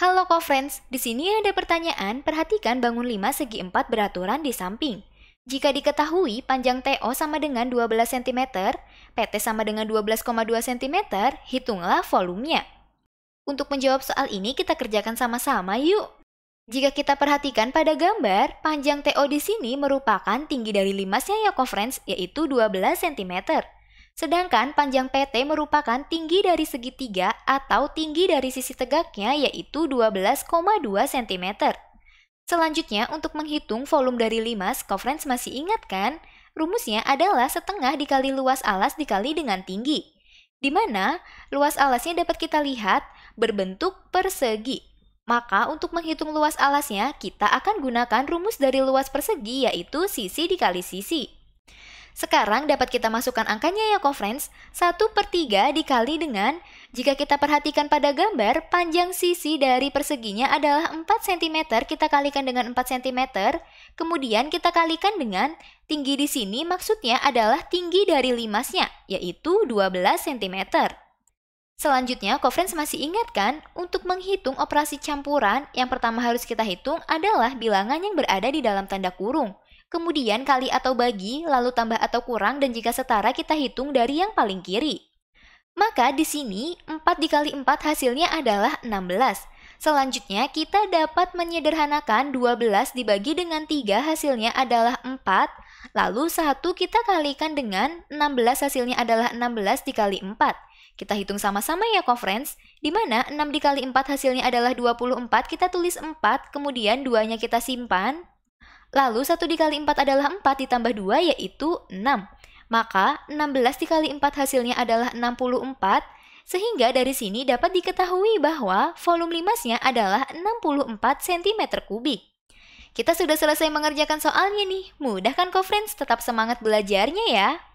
Halo co-friends, di sini ada pertanyaan, perhatikan bangun 5 segi 4 beraturan di samping. Jika diketahui panjang TO sama dengan 12 cm, PT sama dengan 12,2 cm, hitunglah volumenya. Untuk menjawab soal ini kita kerjakan sama-sama yuk. Jika kita perhatikan pada gambar, panjang TO di sini merupakan tinggi dari limasnya ya co-friends, yaitu 12 cm. Sedangkan panjang PT merupakan tinggi dari segitiga atau tinggi dari sisi tegaknya yaitu 12,2 cm. Selanjutnya, untuk menghitung volume dari limas, Kofrens masih ingat kan? Rumusnya adalah setengah dikali luas alas dikali dengan tinggi. Di mana luas alasnya dapat kita lihat berbentuk persegi. Maka untuk menghitung luas alasnya, kita akan gunakan rumus dari luas persegi yaitu sisi dikali sisi. Sekarang dapat kita masukkan angkanya ya co-friends, 1 per 3 dikali dengan, jika kita perhatikan pada gambar, panjang sisi dari perseginya adalah 4 cm, kita kalikan dengan 4 cm, kemudian kita kalikan dengan tinggi di sini maksudnya adalah tinggi dari limasnya, yaitu 12 cm. Selanjutnya, co-friends masih ingatkan untuk menghitung operasi campuran, yang pertama harus kita hitung adalah bilangan yang berada di dalam tanda kurung. Kemudian kali atau bagi, lalu tambah atau kurang, dan jika setara kita hitung dari yang paling kiri. Maka di sini 4 dikali 4 hasilnya adalah 16. Selanjutnya kita dapat menyederhanakan 12 dibagi dengan 3 hasilnya adalah 4. Lalu 1 kita kalikan dengan 16 hasilnya adalah 16 dikali 4. Kita hitung sama-sama ya conference. Di mana 6 dikali 4 hasilnya adalah 24, kita tulis 4, kemudian 2-nya kita simpan. Lalu 1 dikali 4 adalah 4 ditambah 2 yaitu 6. Maka 16 dikali 4 hasilnya adalah 64, sehingga dari sini dapat diketahui bahwa volume limasnya adalah 64 cm kubik. Kita sudah selesai mengerjakan soalnya nih, mudah kan kok friends, tetap semangat belajarnya ya.